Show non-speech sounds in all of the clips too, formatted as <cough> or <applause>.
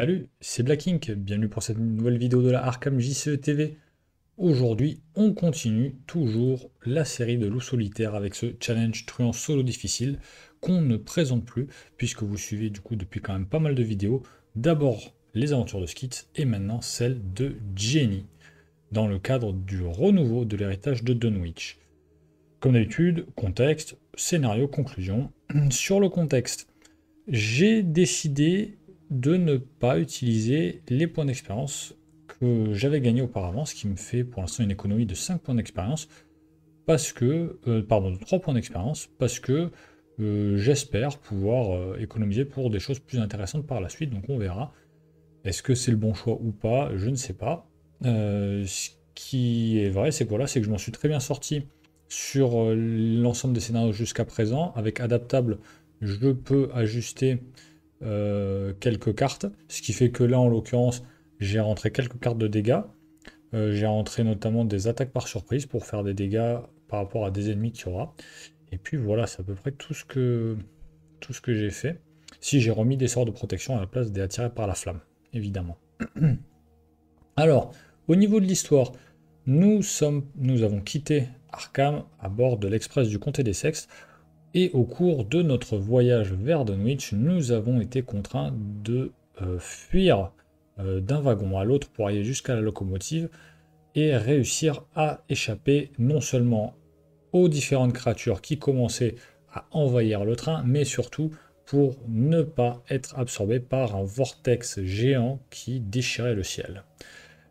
Salut, c'est Black Ink, bienvenue pour cette nouvelle vidéo de la Arkham JCE TV. Aujourd'hui, on continue toujours la série de loup solitaire avec ce challenge truand solo difficile qu'on ne présente plus puisque vous suivez du coup depuis quand même pas mal de vidéos. D'abord les aventures de Skits, et maintenant celle de Jenny dans le cadre du renouveau de l'héritage de Dunwich. Comme d'habitude, contexte, scénario, conclusion. <clears throat> Sur le contexte, j'ai décidé de ne pas utiliser les points d'expérience que j'avais gagnés auparavant, ce qui me fait pour l'instant une économie de 5 points d'expérience, parce que, euh, pardon, de 3 points d'expérience, parce que euh, j'espère pouvoir euh, économiser pour des choses plus intéressantes par la suite, donc on verra. Est-ce que c'est le bon choix ou pas Je ne sais pas. ce qui est vrai, c'est voilà, c'est que je m'en suis très bien sorti sur l'ensemble des scénarios jusqu'à présent. Avec Adaptable, je peux ajuster euh, quelques cartes. Ce qui fait que là, en l'occurrence, j'ai rentré quelques cartes de dégâts. Euh, j'ai rentré notamment des attaques par surprise pour faire des dégâts par rapport à des ennemis qu'il y aura. Et puis voilà, c'est à peu près tout ce que, tout ce que j'ai fait. Si j'ai remis des sorts de protection à la place des attirés par la flamme, évidemment. <clears throat> Alors, au niveau de l'histoire, nous, sommes, nous avons quitté Arkham à bord de l'Express du Comté des Sexes et au cours de notre voyage vers Dunwich, nous avons été contraints de euh, fuir euh, d'un wagon à l'autre pour aller jusqu'à la locomotive et réussir à échapper non seulement aux différentes créatures qui commençaient à envahir le train, mais surtout pour ne pas être absorbé par un vortex géant qui déchirait le ciel.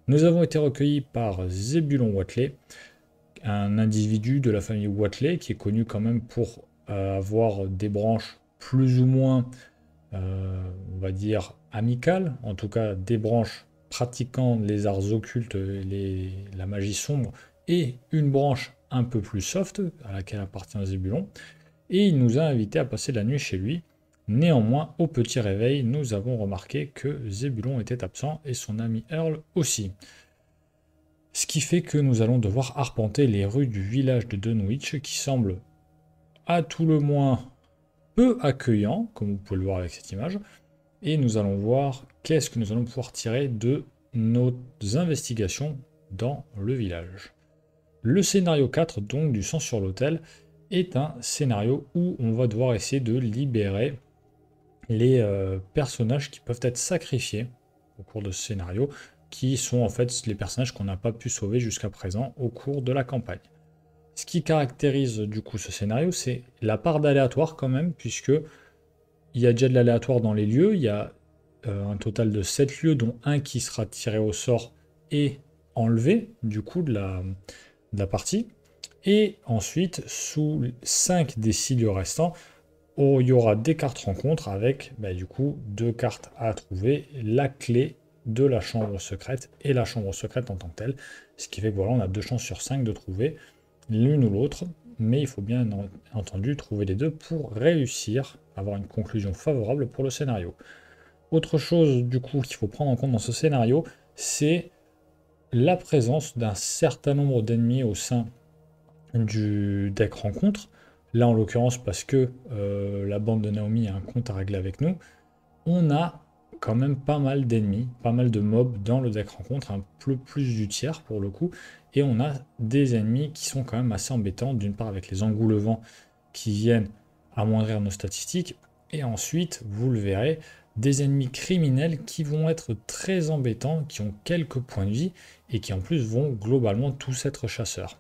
Nous avons été recueillis par Zebulon Watley, un individu de la famille Watley qui est connu quand même pour euh, avoir des branches plus ou moins, euh, on va dire, amicales, en tout cas des branches pratiquant les arts occultes, les, la magie sombre, et une branche un peu plus soft, à laquelle appartient Zébulon, et il nous a invités à passer la nuit chez lui. Néanmoins, au petit réveil, nous avons remarqué que Zébulon était absent et son ami Earl aussi. Ce qui fait que nous allons devoir arpenter les rues du village de Dunwich qui semble à tout le moins peu accueillant, comme vous pouvez le voir avec cette image. Et nous allons voir qu'est-ce que nous allons pouvoir tirer de nos investigations dans le village. Le scénario 4, donc du sang sur l'autel, est un scénario où on va devoir essayer de libérer les euh, personnages qui peuvent être sacrifiés au cours de ce scénario, qui sont en fait les personnages qu'on n'a pas pu sauver jusqu'à présent au cours de la campagne. Ce qui caractérise du coup ce scénario, c'est la part d'aléatoire quand même, puisque il y a déjà de l'aléatoire dans les lieux, il y a euh, un total de 7 lieux, dont un qui sera tiré au sort et enlevé du coup de la, partie. Et ensuite, sous 5 des 6 lieux restants, il y aura des cartes rencontres avec bah, du coup deux cartes à trouver, la clé de la chambre secrète et la chambre secrète en tant que telle. Ce qui fait que voilà, on a deux chances sur 5 de trouver l'une ou l'autre, mais il faut bien entendu trouver les deux pour réussir à avoir une conclusion favorable pour le scénario. Autre chose du coup qu'il faut prendre en compte dans ce scénario, c'est la présence d'un certain nombre d'ennemis au sein du deck rencontre. Là en l'occurrence parce que euh, la bande de Naomi a un compte à régler avec nous, on a quand même pas mal d'ennemis, pas mal de mobs dans le deck rencontre, un peu plus du tiers pour le coup, et on a des ennemis qui sont quand même assez embêtants, d'une part avec les engoulevents qui viennent amoindrir nos statistiques, et ensuite, vous le verrez, des ennemis criminels qui vont être très embêtants, qui ont quelques points de vie, et qui en plus vont globalement tous être chasseurs.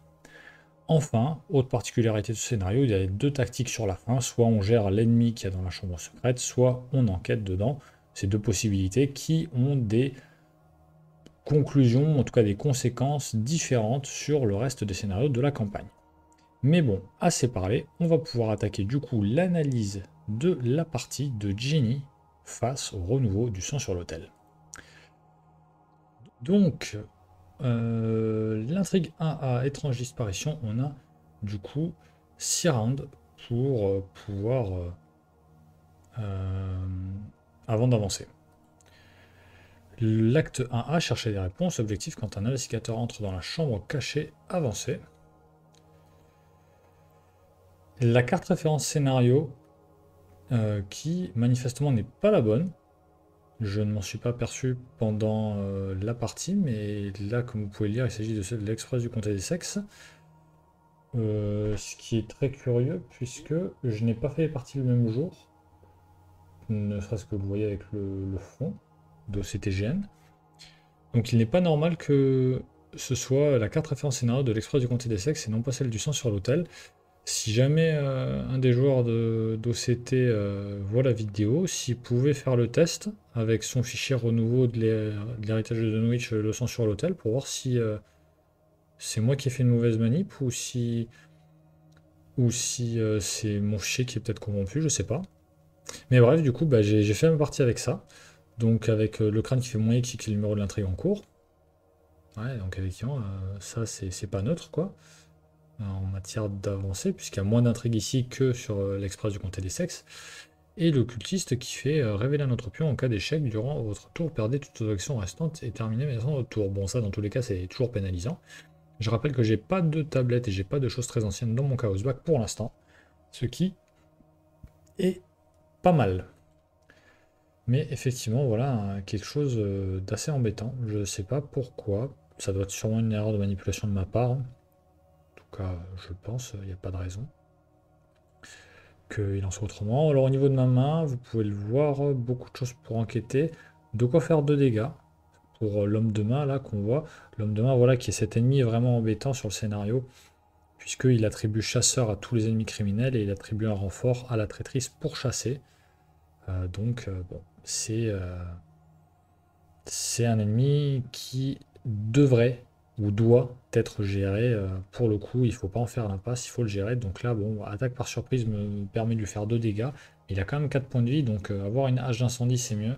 Enfin, autre particularité de ce scénario, il y a deux tactiques sur la fin, soit on gère l'ennemi qui a dans la chambre secrète, soit on enquête dedans, ces deux possibilités qui ont des conclusions, en tout cas des conséquences différentes sur le reste des scénarios de la campagne. Mais bon, assez parlé, on va pouvoir attaquer du coup l'analyse de la partie de Ginny face au renouveau du sang sur l'autel. Donc, euh, l'intrigue 1 à étrange disparition, on a du coup 6 rounds pour euh, pouvoir euh, avant d'avancer. L'acte 1A, chercher des réponses. Objectif, quand un investigateur entre dans la chambre cachée, avancer. La carte référence scénario, euh, qui manifestement n'est pas la bonne. Je ne m'en suis pas aperçu pendant euh, la partie, mais là, comme vous pouvez le lire, il s'agit de l'express du comté des sexes. Euh, ce qui est très curieux, puisque je n'ai pas fait les parties le même jour ne serait-ce que vous voyez avec le, fond front de Donc il n'est pas normal que ce soit la carte référence scénario de l'express du comté des sexes et non pas celle du sang sur l'hôtel Si jamais euh, un des joueurs d'OCT euh, voit la vidéo, s'il pouvait faire le test avec son fichier renouveau de l'héritage de Dunwich, euh, le sang sur l'hôtel pour voir si c'est moi qui ai fait une mauvaise manip ou si, ou si c'est mon fichier qui est peut-être corrompu, je sais pas. Mais bref, du coup, bah, j'ai fait ma partie avec ça. Donc avec euh, le crâne qui fait moins X qui est le numéro de l'intrigue en cours. Ouais, donc effectivement, euh, ça c'est pas neutre quoi. En matière d'avancée, puisqu'il y a moins d'intrigue ici que sur euh, l'express du comté des sexes. Et l'occultiste qui fait révéler un autre pion en cas d'échec durant votre tour, perdez toutes vos actions restantes et terminez maintenant votre tour. Bon, ça dans tous les cas c'est toujours pénalisant. Je rappelle que j'ai pas de tablette et j'ai pas de choses très anciennes dans mon Chaos Back pour l'instant. Ce qui est pas mal. Mais effectivement, voilà quelque chose euh, d'assez embêtant. Je ne sais pas pourquoi. Ça doit être sûrement une erreur de manipulation de ma part. En tout cas, je pense, il n'y a pas de raison qu'il en soit autrement. Alors au niveau de ma main, vous pouvez le voir, beaucoup de choses pour enquêter. De quoi faire de dégâts pour euh, l'homme de main là qu'on voit. L'homme de main, voilà, qui est cet ennemi vraiment embêtant sur le scénario puisqu'il attribue chasseur à tous les ennemis criminels et il attribue un renfort à la traîtrise pour chasser. Euh, donc, euh, euh, c'est un ennemi qui devrait ou doit être géré. pour le coup, il ne faut pas en faire l'impasse, il faut le gérer. Donc là, bon, attaque par surprise me permet de lui faire deux dégâts. Il a quand même 4 points de vie, donc avoir une hache d'incendie, c'est mieux.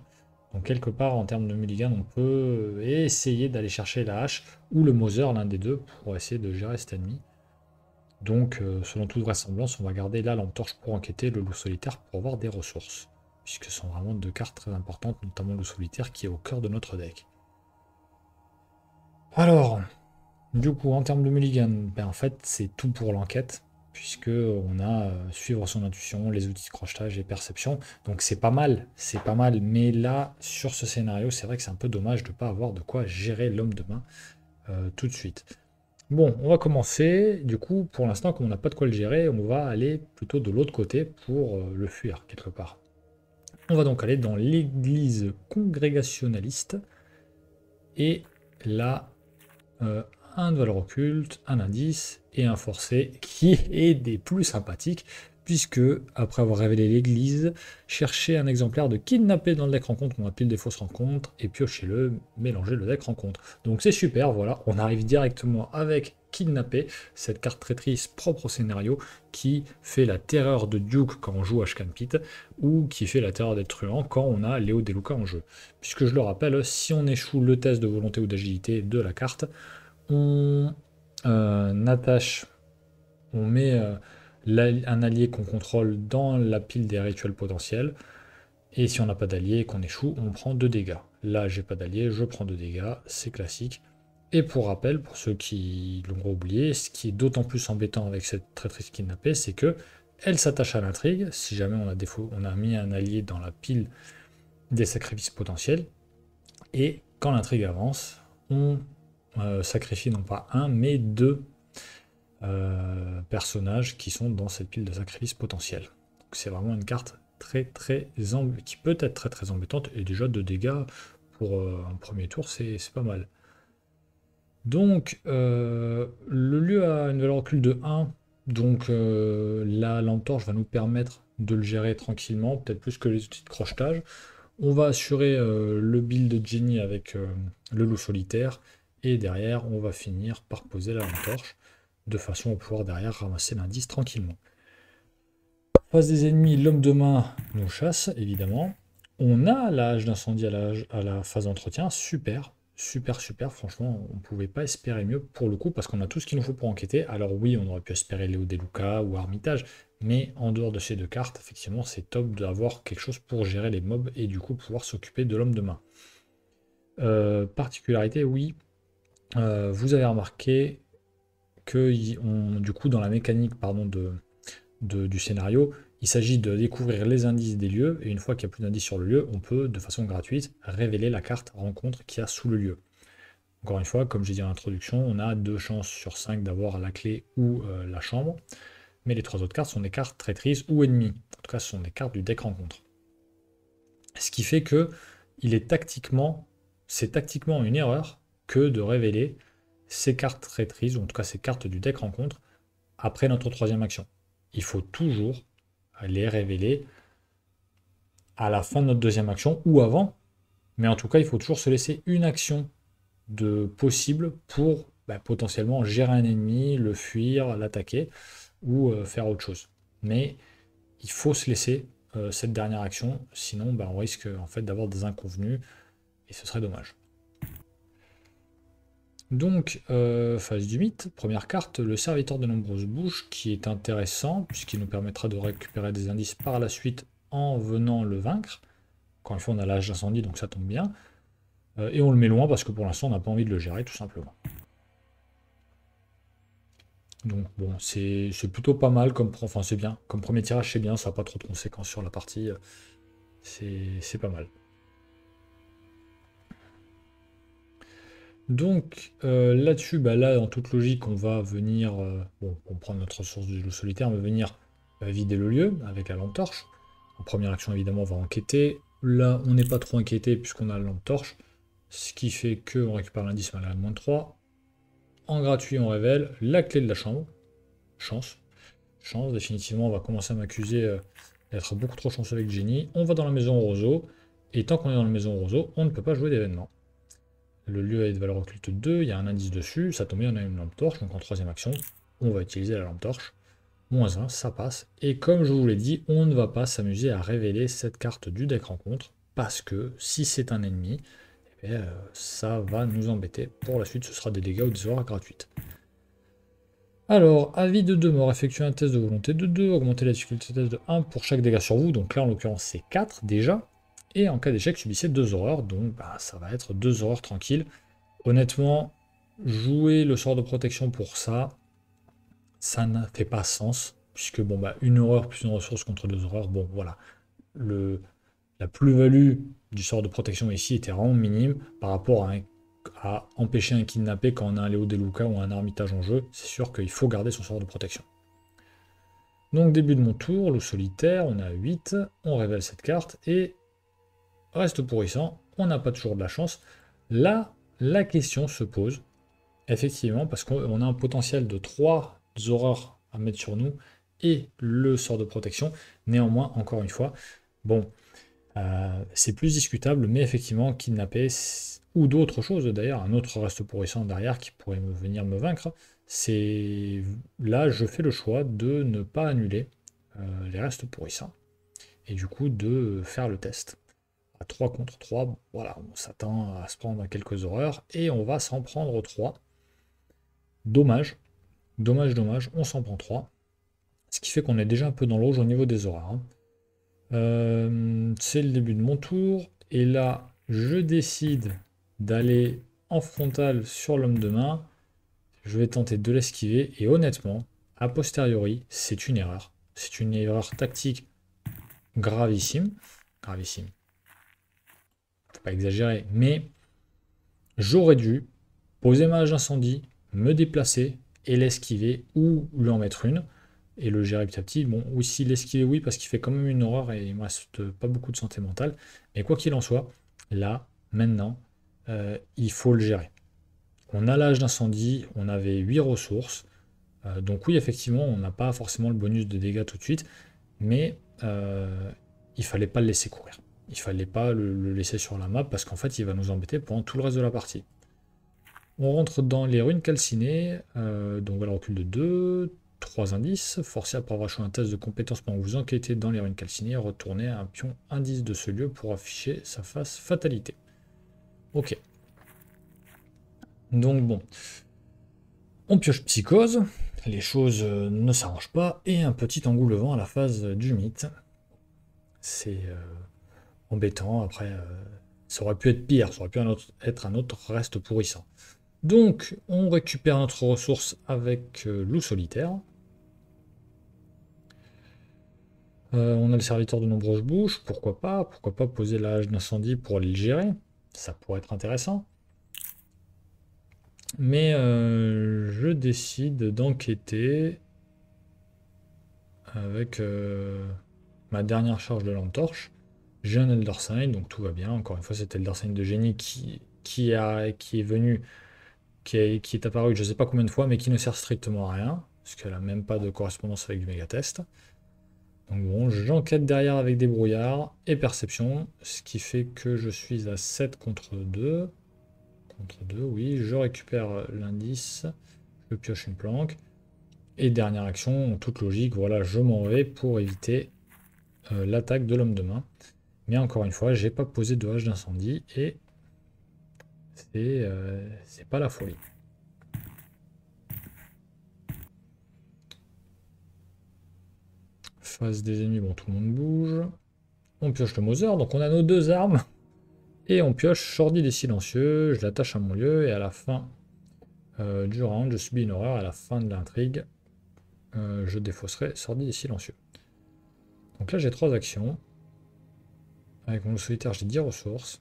Donc quelque part, en termes de mulligan, on peut essayer d'aller chercher la hache ou le Moser, l'un des deux, pour essayer de gérer cet ennemi. Donc, euh, selon toute vraisemblance, on va garder là lampe torche pour enquêter, le loup solitaire pour avoir des ressources. Puisque ce sont vraiment deux cartes très importantes, notamment le loup solitaire qui est au cœur de notre deck. Alors, du coup, en termes de mulligan, ben, en fait, c'est tout pour l'enquête. Puisque on a euh, suivre son intuition, les outils de crochetage et perception. Donc c'est pas mal, c'est pas mal. Mais là, sur ce scénario, c'est vrai que c'est un peu dommage de ne pas avoir de quoi gérer l'homme de main euh, tout de suite. Bon, on va commencer. Du coup, pour l'instant, comme on n'a pas de quoi le gérer, on va aller plutôt de l'autre côté pour euh, le fuir quelque part. On va donc aller dans l'église congrégationaliste. Et là, euh, un de valeur occulte, un indice et un forcé qui est des plus sympathiques puisque, après avoir révélé l'église, chercher un exemplaire de kidnapper dans le deck rencontre, on pile des fausses rencontres, et piocher le mélanger le deck rencontre. Donc c'est super, voilà, on arrive directement avec kidnapper, cette carte traîtrise propre au scénario qui fait la terreur de Duke quand on joue à Pit, ou qui fait la terreur des truands quand on a Léo Deluca en jeu. Puisque je le rappelle, si on échoue le test de volonté ou d'agilité de la carte, on euh, attache, on met... Euh, un allié qu'on contrôle dans la pile des rituels potentiels. Et si on n'a pas d'allié et qu'on échoue, on prend deux dégâts. Là, j'ai pas d'allié, je prends deux dégâts, c'est classique. Et pour rappel, pour ceux qui l'ont oublié, ce qui est d'autant plus embêtant avec cette traîtrise kidnappée, c'est que elle s'attache à l'intrigue. Si jamais on a, défaut, on a mis un allié dans la pile des sacrifices potentiels, et quand l'intrigue avance, on euh, sacrifie non pas un, mais deux euh, personnages qui sont dans cette pile de sacrifices potentiels. c'est vraiment une carte très très qui peut être très très embêtante et déjà de dégâts pour euh, un premier tour c'est pas mal. Donc euh, le lieu a une valeur occulte de 1, donc la lampe torche va nous permettre de le gérer tranquillement, peut-être plus que les outils de crochetage. On va assurer le build de Jenny avec le loup solitaire et derrière on va finir par poser la lampe torche de façon à pouvoir derrière ramasser l'indice tranquillement. Face des ennemis, l'homme de main nous chasse, évidemment. On a l'âge d'incendie à, la, phase d'entretien, super, super, super. Franchement, on ne pouvait pas espérer mieux pour le coup, parce qu'on a tout ce qu'il nous faut pour enquêter. Alors oui, on aurait pu espérer Léo Deluca ou Armitage, mais en dehors de ces deux cartes, effectivement, c'est top d'avoir quelque chose pour gérer les mobs et du coup pouvoir s'occuper de l'homme de main. Euh, particularité, oui, euh, vous avez remarqué, que du coup, dans la mécanique pardon, de, du scénario, il s'agit de découvrir les indices des lieux, et une fois qu'il n'y a plus d'indices sur le lieu, on peut, de façon gratuite, révéler la carte rencontre qu'il y a sous le lieu. Encore une fois, comme j'ai dit en introduction, on a deux chances sur cinq d'avoir la clé ou euh, la chambre, mais les trois autres cartes sont des cartes traîtrises ou ennemies. En tout cas, ce sont des cartes du deck rencontre. Ce qui fait que il est tactiquement, c'est tactiquement une erreur que de révéler ces cartes traîtrises, ou en tout cas ces cartes du deck rencontre, après notre troisième action. Il faut toujours les révéler à la fin de notre deuxième action ou avant. Mais en tout cas, il faut toujours se laisser une action de possible pour bah, potentiellement gérer un ennemi, le fuir, l'attaquer ou euh, faire autre chose. Mais il faut se laisser euh, cette dernière action, sinon bah, on risque en fait d'avoir des inconvenus et ce serait dommage. Donc, euh, phase du mythe, première carte, le serviteur de nombreuses bouches, qui est intéressant, puisqu'il nous permettra de récupérer des indices par la suite en venant le vaincre. Quand il faut, on a l'âge d'incendie, donc ça tombe bien. Euh, et on le met loin, parce que pour l'instant, on n'a pas envie de le gérer, tout simplement. Donc bon, c'est plutôt pas mal comme enfin c'est bien. Comme premier tirage, c'est bien, ça n'a pas trop de conséquences sur la partie. C'est pas mal. Donc euh, là-dessus, bah, là, en toute logique, on va venir, euh, bon, on prend notre source du loup solitaire, on va venir euh, vider le lieu avec la lampe torche. En première action, évidemment, on va enquêter. Là, on n'est pas trop inquiété puisqu'on a la lampe torche, ce qui fait que on récupère l'indice malade moins 3. En gratuit, on révèle la clé de la chambre. Chance. Chance, définitivement, on va commencer à m'accuser d'être beaucoup trop chanceux avec Jenny. On va dans la maison roseau, et tant qu'on est dans la maison roseau, on ne peut pas jouer d'événement. Le lieu a de valeur occulte 2, il y a un indice dessus, ça tombe bien, on a une lampe torche, donc en troisième action, on va utiliser la lampe torche. Moins 1, ça passe. Et comme je vous l'ai dit, on ne va pas s'amuser à révéler cette carte du deck rencontre, parce que si c'est un ennemi, eh euh, ça va nous embêter. Pour la suite, ce sera des dégâts ou des horreurs gratuites. Alors, avis de 2 morts, effectuer un test de volonté de 2, augmenter la difficulté de test de 1 pour chaque dégât sur vous, donc là en l'occurrence c'est 4 déjà. Et en cas d'échec, subissait deux horreurs. Donc bah, ça va être deux horreurs tranquilles. Honnêtement, jouer le sort de protection pour ça, ça ne fait pas sens. Puisque bon, bah, une horreur plus une ressource contre deux horreurs, bon voilà. Le, la plus-value du sort de protection ici était vraiment minime par rapport à, empêcher un kidnappé quand on a un Léo Deluca ou un Armitage en jeu. C'est sûr qu'il faut garder son sort de protection. Donc début de mon tour, le solitaire, on a 8, on révèle cette carte et reste pourrissant, on n'a pas toujours de la chance. Là, la question se pose, effectivement, parce qu'on a un potentiel de 3 horreurs à mettre sur nous et le sort de protection. Néanmoins, encore une fois, bon, euh, c'est plus discutable, mais effectivement, kidnapper ou d'autres choses d'ailleurs, un autre reste pourrissant derrière qui pourrait venir me vaincre, c'est là je fais le choix de ne pas annuler euh, les restes pourrissants et du coup de faire le test. 3 contre 3, voilà, on s'attend à se prendre à quelques horreurs et on va s'en prendre 3. Dommage, dommage, dommage, on s'en prend 3. Ce qui fait qu'on est déjà un peu dans l'auge au niveau des horaires. Hein. Euh, c'est le début de mon tour. Et là, je décide d'aller en frontal sur l'homme de main. Je vais tenter de l'esquiver. Et honnêtement, a posteriori, c'est une erreur. C'est une erreur tactique gravissime. Gravissime pas exagérer, mais j'aurais dû poser ma âge d'incendie, me déplacer et l'esquiver ou lui en mettre une et le gérer petit à petit. Bon, si l'esquiver, oui, parce qu'il fait quand même une horreur et il me reste pas beaucoup de santé mentale. Mais quoi qu'il en soit, là, maintenant, euh, il faut le gérer. On a l'âge d'incendie, on avait 8 ressources. Euh, donc oui, effectivement, on n'a pas forcément le bonus de dégâts tout de suite, mais il euh, il fallait pas le laisser courir il ne fallait pas le, laisser sur la map parce qu'en fait il va nous embêter pendant tout le reste de la partie. On rentre dans les ruines calcinées, euh, donc voilà, recul de 2, 3 indices, forcé après avoir choisi un test de compétence pendant que vous enquêtez dans les ruines calcinées, retournez un pion indice de ce lieu pour afficher sa face fatalité. Ok. Donc bon, on pioche psychose, les choses euh, ne s'arrangent pas, et un petit engoulement à la phase du mythe. C'est... Euh, embêtant. Après, euh, ça aurait pu être pire, ça aurait pu être un autre reste pourrissant. Donc, on récupère notre ressource avec euh, loup solitaire. Euh, on a le serviteur de nombreuses bouches, pourquoi pas Pourquoi pas poser l'âge d'incendie pour aller le gérer Ça pourrait être intéressant. Mais je décide d'enquêter avec ma dernière charge de lampe torche. J'ai un Elder Sign, donc tout va bien. Encore une fois, c'est Elder Sign de génie qui, qui, a, qui est venu, qui est, qui est apparu je ne sais pas combien de fois, mais qui ne sert strictement à rien, parce qu'elle n'a même pas de correspondance avec du méga test. Donc bon, j'enquête derrière avec des brouillards et perception, ce qui fait que je suis à 7 contre 2. Contre 2, oui, je récupère l'indice, je pioche une planque. Et dernière action, toute logique, voilà, je m'en vais pour éviter euh, l'attaque de l'homme de main. Mais encore une fois, j'ai pas posé de hache d'incendie et euh, c'est pas la folie. Face des ennemis, bon tout le monde bouge. On pioche le Moser, donc on a nos deux armes. Et on pioche Sordi des Silencieux, je l'attache à mon lieu et à la fin euh, du round, je subis une horreur, à la fin de l'intrigue, euh, je défausserai Sordi des Silencieux. Donc là j'ai trois actions. Avec mon solitaire, j'ai 10 ressources.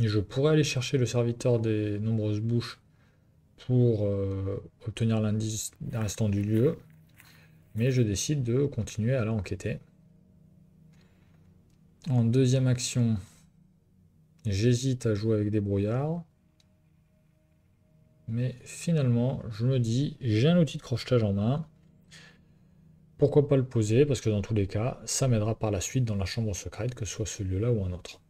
Et je pourrais aller chercher le serviteur des nombreuses bouches pour euh, obtenir l'indice restant du lieu. Mais je décide de continuer à l'enquêter. En deuxième action, j'hésite à jouer avec des brouillards. Mais finalement, je me dis, j'ai un outil de crochetage en main. Pourquoi pas le poser Parce que dans tous les cas, ça m'aidera par la suite dans la chambre secrète, que ce soit ce lieu-là ou un autre.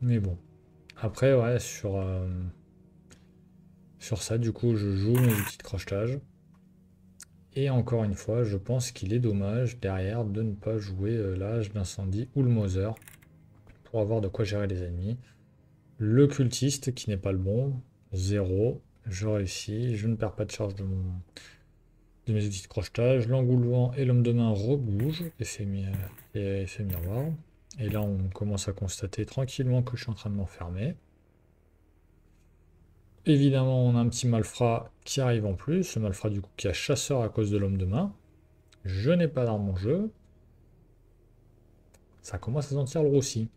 Mais bon. Après, ouais, sur, euh, sur ça, du coup, je joue mes outils de crochetage. Et encore une fois, je pense qu'il est dommage derrière de ne pas jouer euh, l'âge d'incendie ou le Mother pour avoir de quoi gérer les ennemis. Le cultiste qui n'est pas le bon, Zéro. Je réussis, je ne perds pas de charge de, mon, de mes outils de crochetage. L'engoulement et l'homme de main rebougent et et miroir. Et là, on commence à constater tranquillement que je suis en train de m'enfermer. Évidemment, on a un petit malfrat qui arrive en plus. Ce malfrat, du coup, qui a chasseur à cause de l'homme de main. Je n'ai pas d'arme en jeu. Ça commence à sentir le roussi.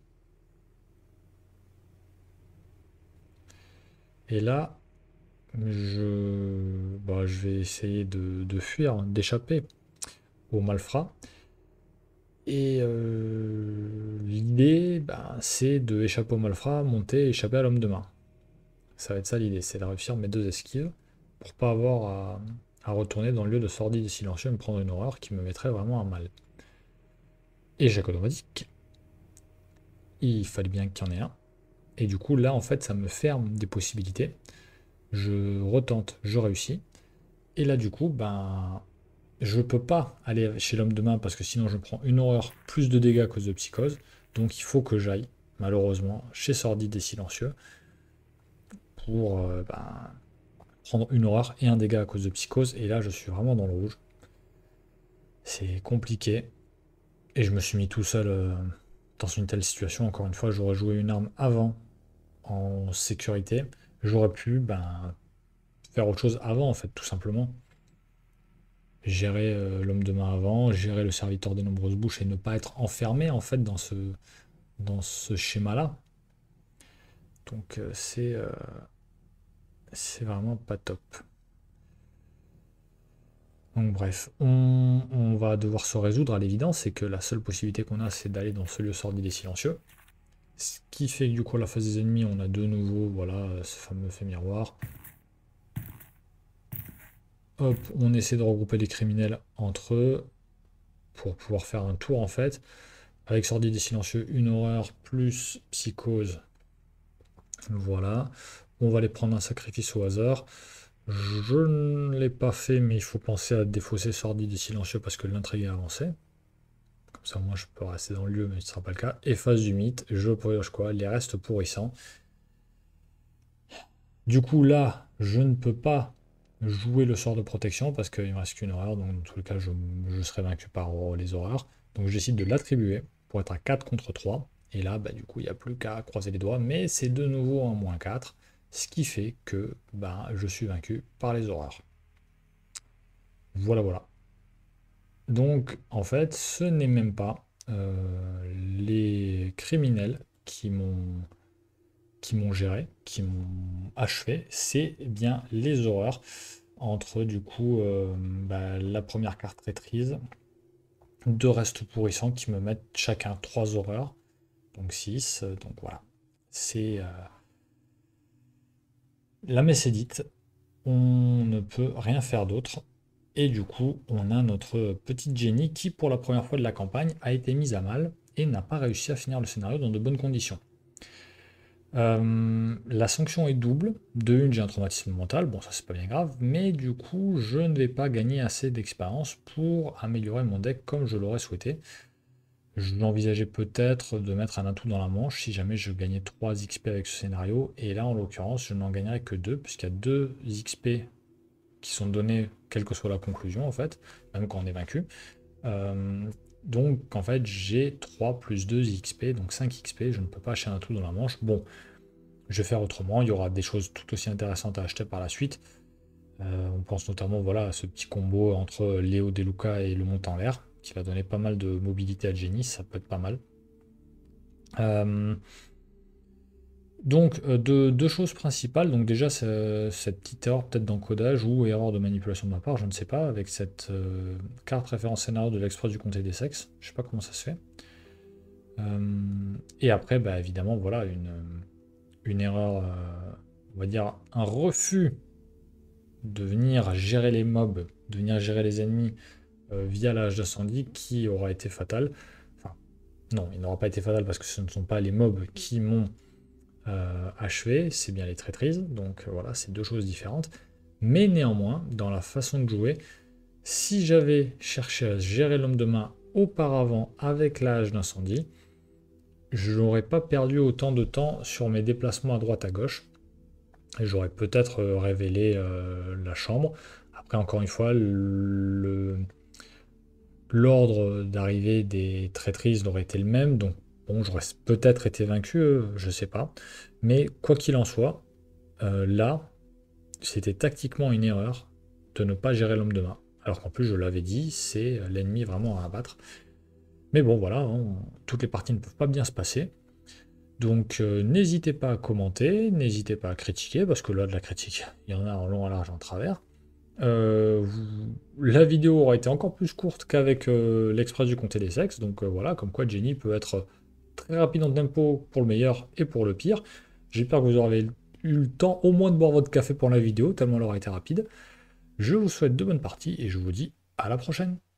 Et là, bah, je, vais essayer de, fuir, hein, d'échapper au malfrat Et euh, l'idée, bah, c'est de échapper au malfrat monter, échapper à l'homme de main. Ça va être ça l'idée, c'est de réussir mes deux esquives pour pas avoir à, retourner dans le lieu de sordide et silencieux et me prendre une horreur qui me mettrait vraiment à mal. Et Jacques automatique, il fallait bien qu'il y en ait un. Et du coup, là, en fait, ça me ferme des possibilités je retente, je réussis. Et là, du coup, ben, je peux pas aller chez l'homme de main parce que sinon je prends une horreur plus de dégâts à cause de psychose. Donc il faut que j'aille, malheureusement, chez Sordide et Silencieux pour euh, ben, prendre une horreur et un dégât à cause de psychose. Et là, je suis vraiment dans le rouge. C'est compliqué. Et je me suis mis tout seul euh, dans une telle situation. Encore une fois, j'aurais joué une arme avant en sécurité. J'aurais pu ben, faire autre chose avant, en fait, tout simplement. Gérer euh, l'homme de main avant, gérer le serviteur des nombreuses bouches et ne pas être enfermé, en fait, dans ce, dans ce schéma-là. Donc, euh, c'est euh, c'est vraiment pas top. Donc bref, on, on, va devoir se résoudre à l'évidence, c'est que la seule possibilité qu'on a, c'est d'aller dans ce lieu sordide et silencieux. Ce qui fait que du coup à la phase des ennemis on a de nouveau voilà ce fameux fait miroir. Hop, on essaie de regrouper les criminels entre eux pour pouvoir faire un tour en fait. Avec Sordide et Silencieux, une horreur plus psychose. Voilà. On va les prendre un sacrifice au hasard. Je ne l'ai pas fait, mais il faut penser à défausser Sordide et Silencieux parce que l'intrigue est avancée ça moi je peux rester dans le lieu, mais ce ne sera pas le cas. Efface du mythe, je purge quoi, les restes pourrissants. Du coup là, je ne peux pas jouer le sort de protection parce qu'il me reste qu'une horreur, donc dans tous les cas je, serai vaincu par les horreurs. Donc je de l'attribuer pour être à 4 contre 3. Et là, bah, du coup, il n'y a plus qu'à croiser les doigts, mais c'est de nouveau un moins 4, ce qui fait que bah, je suis vaincu par les horreurs. Voilà, voilà. Donc, en fait, ce n'est même pas euh, les criminels qui m'ont qui m'ont géré, qui m'ont achevé, c'est bien les horreurs entre du coup euh, bah, la première carte traîtrise, deux restes pourrissants qui me mettent chacun trois horreurs, donc 6, euh, donc voilà. C'est la mécédite, on ne peut rien faire d'autre, et du coup, on a notre petite Jenny qui, pour la première fois de la campagne, a été mise à mal et n'a pas réussi à finir le scénario dans de bonnes conditions. Euh, la sanction est double. De une, j'ai un traumatisme mental, bon ça c'est pas bien grave, mais du coup je ne vais pas gagner assez d'expérience pour améliorer mon deck comme je l'aurais souhaité. Je l'envisageais peut-être de mettre un atout dans la manche si jamais je gagnais 3 XP avec ce scénario, et là en l'occurrence je n'en gagnerai que 2, puisqu'il y a 2 XP qui sont données quelle que soit la conclusion, en fait, même quand on est vaincu. Euh, donc, en fait, j'ai 3 plus 2 XP, donc 5 XP. Je ne peux pas acheter un tout dans la manche. Bon, je vais faire autrement. Il y aura des choses tout aussi intéressantes à acheter par la suite. Euh, on pense notamment voilà, à ce petit combo entre Léo Deluca et le Mont l'air, qui va donner pas mal de mobilité à Genis, Ça peut être pas mal. Euh, donc, euh, deux, choses principales. Donc, déjà, cette petite erreur peut-être d'encodage ou erreur de manipulation de ma part, je ne sais pas, avec cette euh, carte référence scénario de l'express du comté des sexes. Je ne sais pas comment ça se fait. Euh, et après, bah, évidemment, voilà, une, erreur, on va dire, un refus de venir gérer les mobs, de venir gérer les ennemis via l'âge d'incendie qui aura été fatal. Enfin, non, il n'aura pas été fatal parce que ce ne sont pas les mobs qui m'ont euh, achevé, c'est bien les traîtrises. Donc euh, voilà, c'est deux choses différentes. Mais néanmoins, dans la façon de jouer, si j'avais cherché à gérer l'homme de main auparavant avec l'âge d'incendie, je n'aurais pas perdu autant de temps sur mes déplacements à droite à gauche. J'aurais peut-être euh, révélé la chambre. Après, encore une fois, l'ordre d'arrivée des traîtrises aurait été le même, donc Bon, j'aurais peut-être été vaincu, euh, je sais pas. Mais quoi qu'il en soit, euh, là, c'était tactiquement une erreur de ne pas gérer l'homme de main. Alors qu'en plus, je l'avais dit, c'est l'ennemi vraiment à abattre. Mais bon, voilà, hein, toutes les parties ne peuvent pas bien se passer. Donc euh, n'hésitez pas à commenter, n'hésitez pas à critiquer, parce que là, de la critique, <laughs> il y en a en long, en large, en travers. la vidéo aura été encore plus courte qu'avec l'express du comté des sexes, donc voilà, comme quoi Jenny peut être très rapide en tempo pour le meilleur et pour le pire. J'espère que vous aurez eu le temps au moins de boire votre café pour la vidéo, tellement elle aura été rapide. Je vous souhaite de bonnes parties et je vous dis à la prochaine.